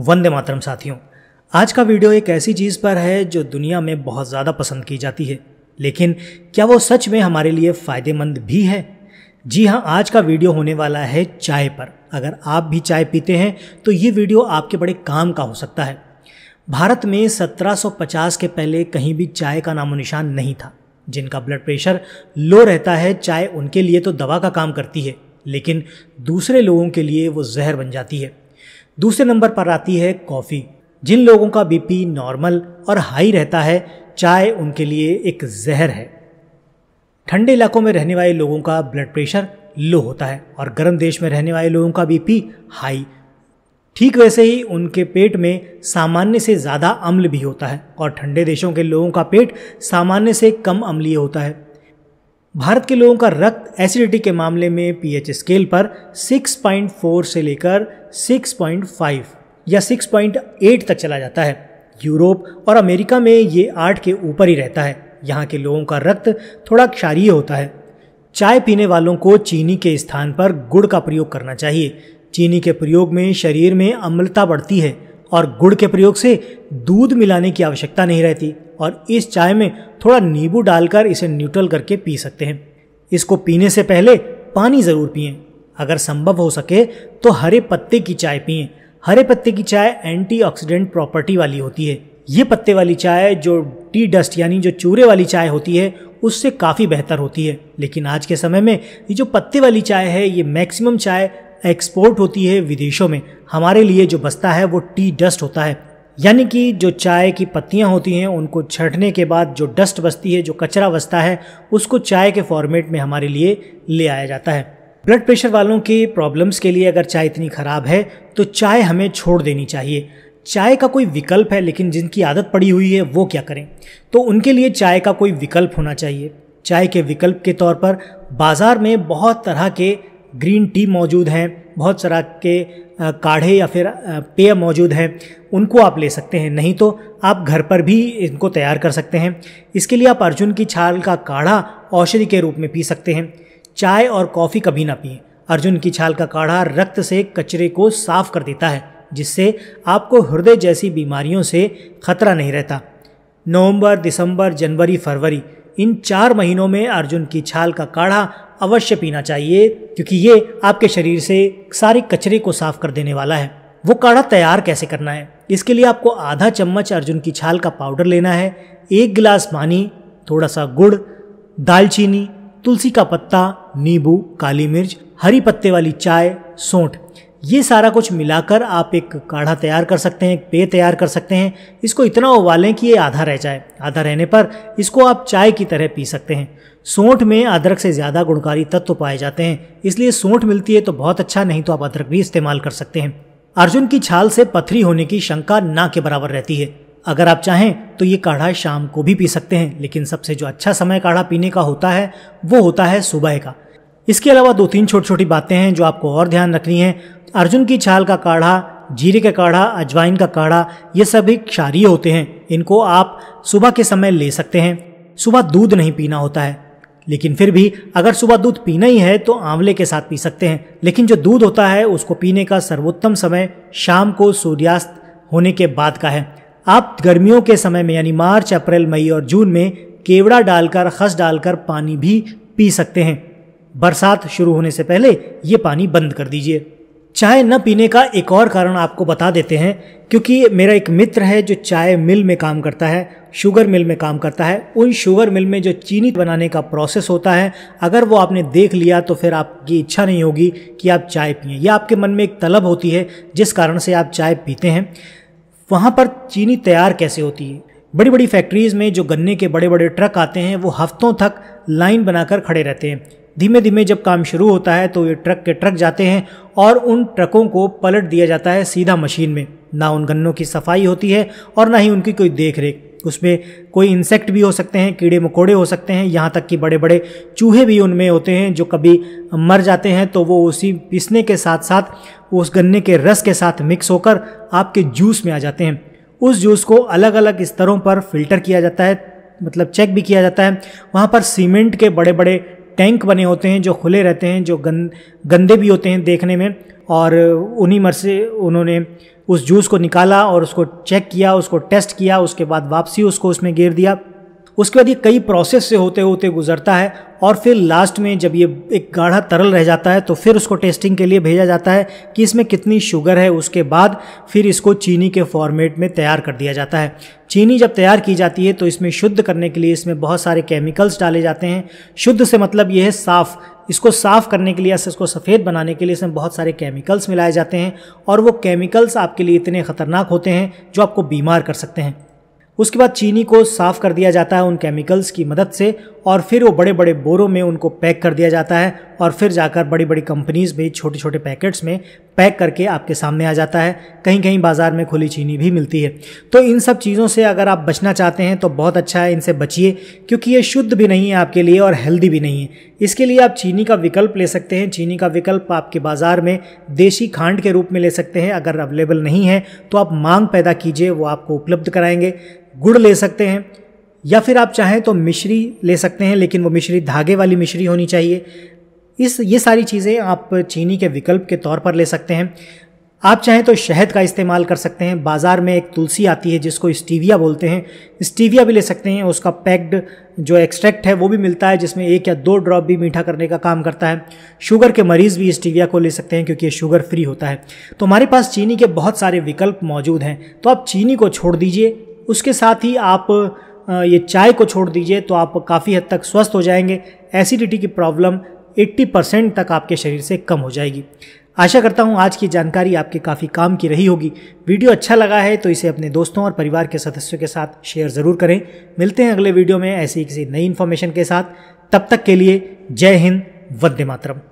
वंदे मातरम साथियों आज का वीडियो एक ऐसी चीज़ पर है जो दुनिया में बहुत ज़्यादा पसंद की जाती है लेकिन क्या वो सच में हमारे लिए फ़ायदेमंद भी है जी हाँ आज का वीडियो होने वाला है चाय पर अगर आप भी चाय पीते हैं तो ये वीडियो आपके बड़े काम का हो सकता है भारत में 1750 के पहले कहीं भी चाय का नामो निशान नहीं था जिनका ब्लड प्रेशर लो रहता है चाय उनके लिए तो दवा का काम करती है लेकिन दूसरे लोगों के लिए वो जहर बन जाती है दूसरे नंबर पर आती है कॉफ़ी जिन लोगों का बीपी नॉर्मल और हाई रहता है चाय उनके लिए एक जहर है ठंडे इलाकों में रहने वाले लोगों का ब्लड प्रेशर लो होता है और गर्म देश में रहने वाले लोगों का बीपी हाई ठीक वैसे ही उनके पेट में सामान्य से ज़्यादा अम्ल भी होता है और ठंडे देशों के लोगों का पेट सामान्य से कम अम्लीय होता है भारत के लोगों का रक्त एसिडिटी के मामले में पीएच स्केल पर 6.4 से लेकर 6.5 या 6.8 तक चला जाता है यूरोप और अमेरिका में ये आठ के ऊपर ही रहता है यहाँ के लोगों का रक्त थोड़ा क्षारीय होता है चाय पीने वालों को चीनी के स्थान पर गुड़ का प्रयोग करना चाहिए चीनी के प्रयोग में शरीर में अम्लता बढ़ती है और गुड़ के प्रयोग से दूध मिलाने की आवश्यकता नहीं रहती और इस चाय में थोड़ा नींबू डालकर इसे न्यूट्रल करके पी सकते हैं इसको पीने से पहले पानी ज़रूर पिएं अगर संभव हो सके तो हरे पत्ते की चाय पिएं हरे पत्ते की चाय एंटीऑक्सीडेंट प्रॉपर्टी वाली होती है ये पत्ते वाली चाय जो टी डस्ट यानी जो चूरे वाली चाय होती है उससे काफ़ी बेहतर होती है लेकिन आज के समय में ये जो पत्ते वाली चाय है ये मैक्सिमम चाय एक्सपोर्ट होती है विदेशों में हमारे लिए जो बसता है वो टी डस्ट होता है यानी कि जो चाय की पत्तियां होती हैं उनको छटने के बाद जो डस्ट बसती है जो कचरा बसता है उसको चाय के फॉर्मेट में हमारे लिए ले आया जाता है ब्लड प्रेशर वालों के प्रॉब्लम्स के लिए अगर चाय इतनी ख़राब है तो चाय हमें छोड़ देनी चाहिए चाय का कोई विकल्प है लेकिन जिनकी आदत पड़ी हुई है वो क्या करें तो उनके लिए चाय का कोई विकल्प होना चाहिए चाय के विकल्प के तौर पर बाज़ार में बहुत तरह के ग्रीन टी मौजूद हैं बहुत तरह के काढ़े या फिर पेय मौजूद हैं उनको आप ले सकते हैं नहीं तो आप घर पर भी इनको तैयार कर सकते हैं इसके लिए आप अर्जुन की छाल का काढ़ा औषधि के रूप में पी सकते हैं चाय और कॉफ़ी कभी ना पिए अर्जुन की छाल का काढ़ा रक्त से कचरे को साफ कर देता है जिससे आपको हृदय जैसी बीमारियों से खतरा नहीं रहता नवंबर दिसंबर जनवरी फरवरी इन चार महीनों में अर्जुन की छाल का काढ़ा अवश्य पीना चाहिए क्योंकि ये आपके शरीर से सारे कचरे को साफ कर देने वाला है वो काढ़ा तैयार कैसे करना है इसके लिए आपको आधा चम्मच अर्जुन की छाल का पाउडर लेना है एक गिलास पानी थोड़ा सा गुड़ दालचीनी तुलसी का पत्ता नींबू काली मिर्च हरी पत्ते वाली चाय सोंठ ये सारा कुछ मिलाकर आप एक काढ़ा तैयार कर सकते हैं एक पेय तैयार कर सकते हैं इसको इतना उबालें कि ये आधा रह जाए आधा रहने पर इसको आप चाय की तरह पी सकते हैं सोंठ में अदरक से ज़्यादा गुणकारी तत्व पाए जाते हैं इसलिए सोंठ मिलती है तो बहुत अच्छा नहीं तो आप अदरक भी इस्तेमाल कर सकते हैं अर्जुन की छाल से पथरी होने की शंका ना के बराबर रहती है अगर आप चाहें तो ये काढ़ा शाम को भी पी सकते हैं लेकिन सबसे जो अच्छा समय काढ़ा पीने का होता है वो होता है सुबह का इसके अलावा दो तीन छोटी छोटी बातें हैं जो आपको और ध्यान रखनी है अर्जुन की छाल का काढ़ा जीरे का काढ़ा अजवाइन का काढ़ा ये सभी क्षारीय होते हैं इनको आप सुबह के समय ले सकते हैं सुबह दूध नहीं पीना होता है लेकिन फिर भी अगर सुबह दूध पीना ही है तो आंवले के साथ पी सकते हैं लेकिन जो दूध होता है उसको पीने का सर्वोत्तम समय शाम को सूर्यास्त होने के बाद का है आप गर्मियों के समय में यानी मार्च अप्रैल मई और जून में केवड़ा डालकर खस डालकर पानी भी पी सकते हैं बरसात शुरू होने से पहले ये पानी बंद कर दीजिए चाय न पीने का एक और कारण आपको बता देते हैं क्योंकि मेरा एक मित्र है जो चाय मिल में काम करता है शुगर मिल में काम करता है उन शुगर मिल में जो चीनी बनाने का प्रोसेस होता है अगर वो आपने देख लिया तो फिर आपकी इच्छा नहीं होगी कि आप चाय पिए या आपके मन में एक तलब होती है जिस कारण से आप चाय पीते हैं वहाँ पर चीनी तैयार कैसे होती है बड़ी बड़ी फैक्ट्रीज़ में जो गन्ने के बड़े बड़े ट्रक आते हैं वो हफ्तों तक लाइन बनाकर खड़े रहते हैं धीमे धीमे जब काम शुरू होता है तो ये ट्रक के ट्रक जाते हैं और उन ट्रकों को पलट दिया जाता है सीधा मशीन में ना उन गन्नों की सफाई होती है और ना ही उनकी कोई देख रेख उसमें कोई इंसेक्ट भी हो सकते हैं कीड़े मकोड़े हो सकते हैं यहाँ तक कि बड़े बड़े चूहे भी उनमें होते हैं जो कभी मर जाते हैं तो वो उसी पीसने के साथ साथ उस गन्ने के रस के साथ मिक्स होकर आपके जूस में आ जाते हैं उस जूस को अलग अलग स्तरों पर फिल्टर किया जाता है मतलब चेक भी किया जाता है वहाँ पर सीमेंट के बड़े बड़े टैंक बने होते हैं जो खुले रहते हैं जो गंद गंदे भी होते हैं देखने में और उन्हीं मर से उन्होंने उस जूस को निकाला और उसको चेक किया उसको टेस्ट किया उसके बाद वापसी उसको उसमें गेर दिया उसके बाद ये कई प्रोसेस से होते होते गुजरता है और फिर लास्ट में जब ये एक गाढ़ा तरल रह जाता है तो फिर उसको टेस्टिंग के लिए भेजा जाता है कि इसमें कितनी शुगर है उसके बाद फिर इसको चीनी के फॉर्मेट में तैयार कर दिया जाता है चीनी जब तैयार की जाती है तो इसमें शुद्ध करने के लिए इसमें बहुत सारे केमिकल्स डाले जाते हैं शुद्ध से मतलब ये है साफ़ इसको साफ़ करने के लिए या इसको सफ़ेद बनाने के लिए इसमें बहुत सारे केमिकल्स मिलाए जाते हैं और वो केमिकल्स आपके लिए इतने ख़तरनाक होते हैं जो आपको बीमार कर सकते हैं उसके बाद चीनी को साफ़ कर दिया जाता है उन केमिकल्स की मदद से और फिर वो बड़े बड़े बोरों में उनको पैक कर दिया जाता है और फिर जाकर बड़ी बड़ी कंपनीज़ में छोटे छोटे पैकेट्स में पैक करके आपके सामने आ जाता है कहीं कहीं बाज़ार में खुली चीनी भी मिलती है तो इन सब चीज़ों से अगर आप बचना चाहते हैं तो बहुत अच्छा है इनसे बचिए क्योंकि ये शुद्ध भी नहीं है आपके लिए और हेल्दी भी नहीं है इसके लिए आप चीनी का विकल्प ले सकते हैं चीनी का विकल्प आपके बाज़ार में देशी खांड के रूप में ले सकते हैं अगर अवेलेबल नहीं है तो आप मांग पैदा कीजिए वो आपको उपलब्ध कराएंगे गुड़ ले सकते हैं या फिर आप चाहें तो मिश्री ले सकते हैं लेकिन वो मिश्री धागे वाली मिश्री होनी चाहिए इस ये सारी चीज़ें आप चीनी के विकल्प के तौर पर ले सकते हैं आप चाहें तो शहद का इस्तेमाल कर सकते हैं बाज़ार में एक तुलसी आती है जिसको स्टीविया बोलते हैं स्टीविया भी ले सकते हैं उसका पैक्ड जो एक्सट्रैक्ट है वो भी मिलता है जिसमें एक या दो ड्रॉप भी मीठा करने का काम करता है शुगर के मरीज़ भी स्टीविया को ले सकते हैं क्योंकि ये शुगर फ्री होता है तो हमारे पास चीनी के बहुत सारे विकल्प मौजूद हैं तो आप चीनी को छोड़ दीजिए उसके साथ ही आप ये चाय को छोड़ दीजिए तो आप काफ़ी हद तक स्वस्थ हो जाएंगे एसिडिटी की प्रॉब्लम 80 परसेंट तक आपके शरीर से कम हो जाएगी आशा करता हूँ आज की जानकारी आपके काफ़ी काम की रही होगी वीडियो अच्छा लगा है तो इसे अपने दोस्तों और परिवार के सदस्यों के साथ शेयर ज़रूर करें मिलते हैं अगले वीडियो में ऐसी किसी नई इन्फॉर्मेशन के साथ तब तक के लिए जय हिंद वंदे मातरम